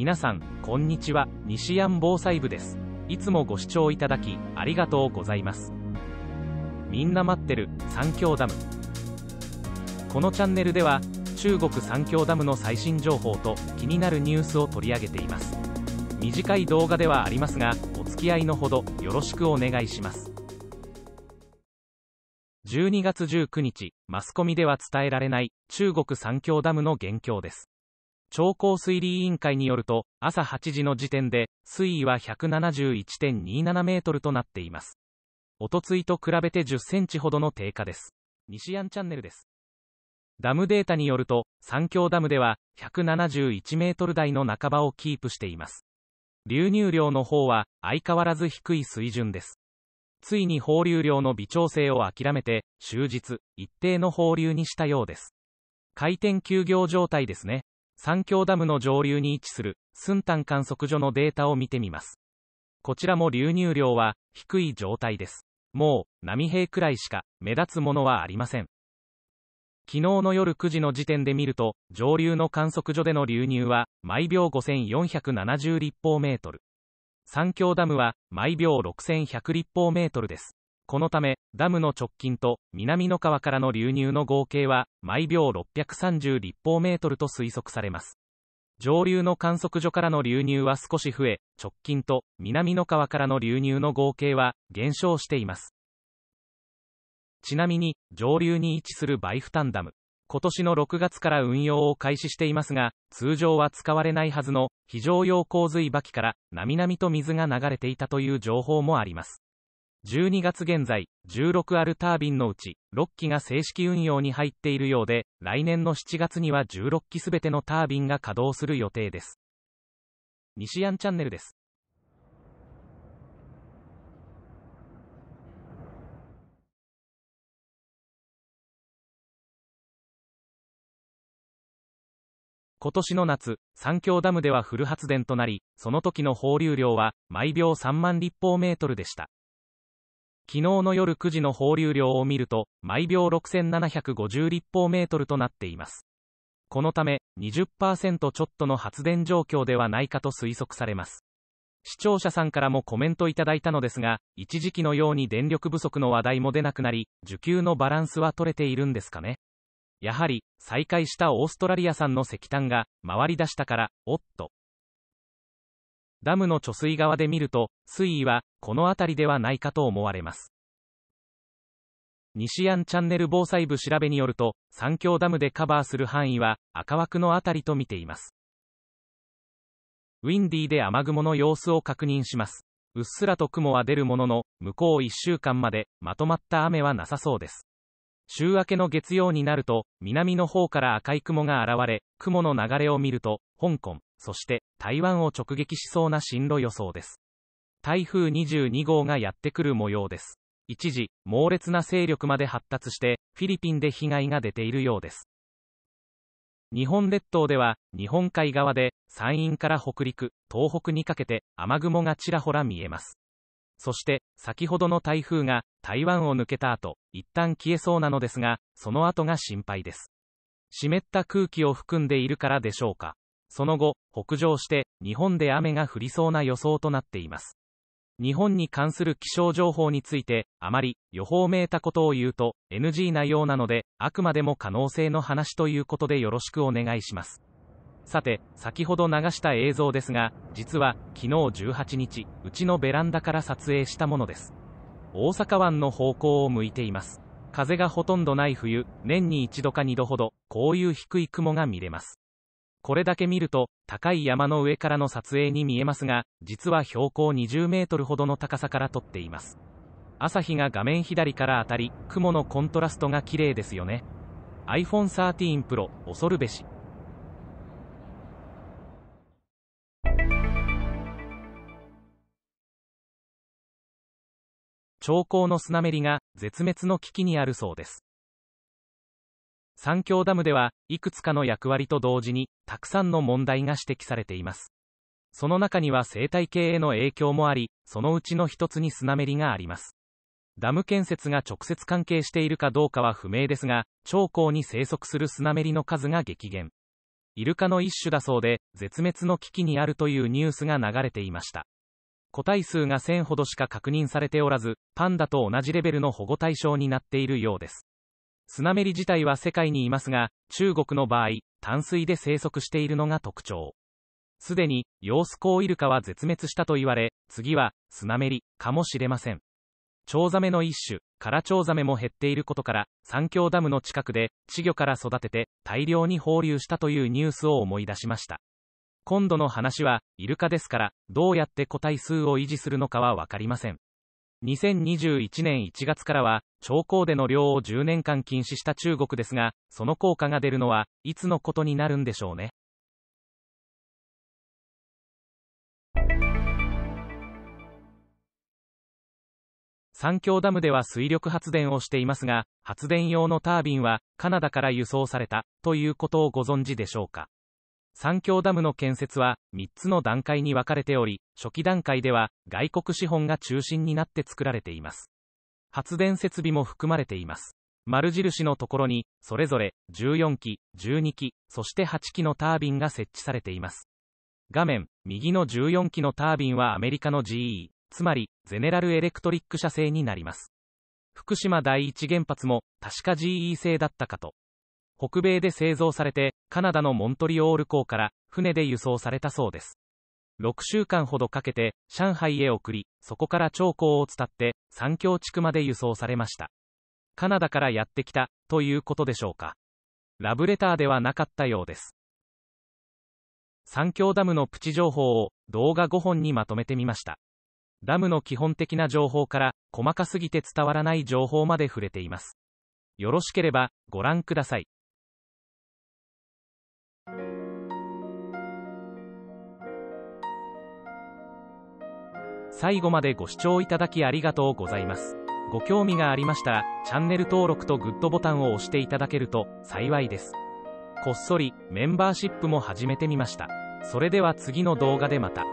皆さんこんにちは西安防災部ですいつもご視聴いただきありがとうございますみんな待ってる三峡ダムこのチャンネルでは中国三峡ダムの最新情報と気になるニュースを取り上げています短い動画ではありますがお付き合いのほどよろしくお願いします12月19日マスコミでは伝えられない中国三峡ダムの現況です超高水利委員会によると、朝8時の時点で、水位は171.27メートルとなっています。おとついと比べて10センチほどの低下です。西安チャンネルです。ダムデータによると、三峡ダムでは、171メートル台の半ばをキープしています。流入量の方は、相変わらず低い水準です。ついに放流量の微調整を諦めて、終日、一定の放流にしたようです。回転休業状態ですね。三峡ダムの上流に位置する、スンタン観測所のデータを見てみます。こちらも流入量は、低い状態です。もう、波平くらいしか、目立つものはありません。昨日の夜9時の時点で見ると、上流の観測所での流入は、毎秒5470立方メートル。三峡ダムは、毎秒6100立方メートルです。このため、ダムの直近と南の川からの流入の合計は、毎秒630立方メートルと推測されます。上流の観測所からの流入は少し増え、直近と南の川からの流入の合計は減少しています。ちなみに、上流に位置するバイフタンダム。今年の6月から運用を開始していますが、通常は使われないはずの非常用洪水バキから、並々と水が流れていたという情報もあります。12月現在、16あるタービンのうち、6機が正式運用に入っているようで、来年の7月には16機すべてのタービンが稼働する予定です。西安チャンネルです。今年の夏、三峡ダムではフル発電となり、その時の放流量は毎秒3万立方メートルでした。昨日の夜9時の放流量を見ると、毎秒6750立方メートルとなっています。このため、20%ちょっとの発電状況ではないかと推測されます。視聴者さんからもコメントいただいたのですが、一時期のように電力不足の話題も出なくなり、需給のバランスは取れているんですかね。やはり、再開したオーストラリア産の石炭が、回り出したから、おっと、ダムの貯水側で見ると、水位は、この辺りではないかと思われます。西安チャンネル防災部調べによると、三峡ダムでカバーする範囲は、赤枠の辺りと見ています。ウィンディーで雨雲の様子を確認します。うっすらと雲は出るものの、向こう1週間まで、まとまった雨はなさそうです。週明けの月曜になると、南の方から赤い雲が現れ、雲の流れを見ると、香港、そして台湾を直撃しそうな進路予想です。台風22号がやってくる模様です。一時、猛烈な勢力まで発達して、フィリピンで被害が出ているようです。日本列島では、日本海側で、山陰から北陸、東北にかけて、雨雲がちらほら見えます。そして、先ほどの台風が、台湾を抜けた後、一旦消えそうなのですが、その後が心配です。湿った空気を含んでいるからでしょうか。その後、北上して、日本で雨が降りそうな予想となっています。日本に関する気象情報について、あまり予報めいたことを言うと NG なようなので、あくまでも可能性の話ということでよろしくお願いします。さて、先ほど流した映像ですが、実は昨日18日、うちのベランダから撮影したものです。大阪湾の方向を向いています。風がほとんどない冬、年に一度か二度ほど、こういう低い雲が見れます。これだけ見ると、高い山の上からの撮影に見えますが、実は標高20メートルほどの高さから撮っています。朝日が画面左から当たり、雲のコントラストが綺麗ですよね。iPhone 13 Pro、恐るべし。長江のスナメリが絶滅の危機にあるそうです。三峡ダムでは、いくつかの役割と同時に、たくさんの問題が指摘されています。その中には生態系への影響もあり、そのうちの一つにスナメリがあります。ダム建設が直接関係しているかどうかは不明ですが、長江に生息するスナメリの数が激減。イルカの一種だそうで、絶滅の危機にあるというニュースが流れていました。個体数が1000ほどしか確認されておらず、パンダと同じレベルの保護対象になっているようです。スナメリ自体は世界にいますが、中国の場合、淡水で生息しているのが特徴。すでに、ヨースコウイルカは絶滅したと言われ、次は、スナメリ、かもしれません。チョウザメの一種、カラチョウザメも減っていることから、三峡ダムの近くで、稚魚から育てて、大量に放流したというニュースを思い出しました。今度の話は、イルカですから、どうやって個体数を維持するのかはわかりません。2021年1月からは、長江での漁を10年間禁止した中国ですが、その効果が出るのは、いつのことになるんでしょうね。三峡ダムでは水力発電をしていますが、発電用のタービンはカナダから輸送されたということをご存知でしょうか。三峡ダムの建設は3つの段階に分かれており、初期段階では外国資本が中心になって作られています。発電設備も含まれています。丸印のところに、それぞれ14機、12機、そして8機のタービンが設置されています。画面、右の14機のタービンはアメリカの GE、つまり、ゼネラルエレクトリック社製になります。福島第一原発も、確か GE 製だったかと。北米で製造されて、カナダのモントリオール港から船で輸送されたそうです。6週間ほどかけて上海へ送り、そこから長江を伝って三峡地区まで輸送されました。カナダからやってきたということでしょうか。ラブレターではなかったようです。三峡ダムのプチ情報を動画5本にまとめてみました。ダムの基本的な情報から細かすぎて伝わらない情報まで触れています。よろしければご覧ください。最後までご視聴いただきありがとうございます。ご興味がありましたら、チャンネル登録とグッドボタンを押していただけると幸いです。こっそりメンバーシップも始めてみました。それでは次の動画でまた。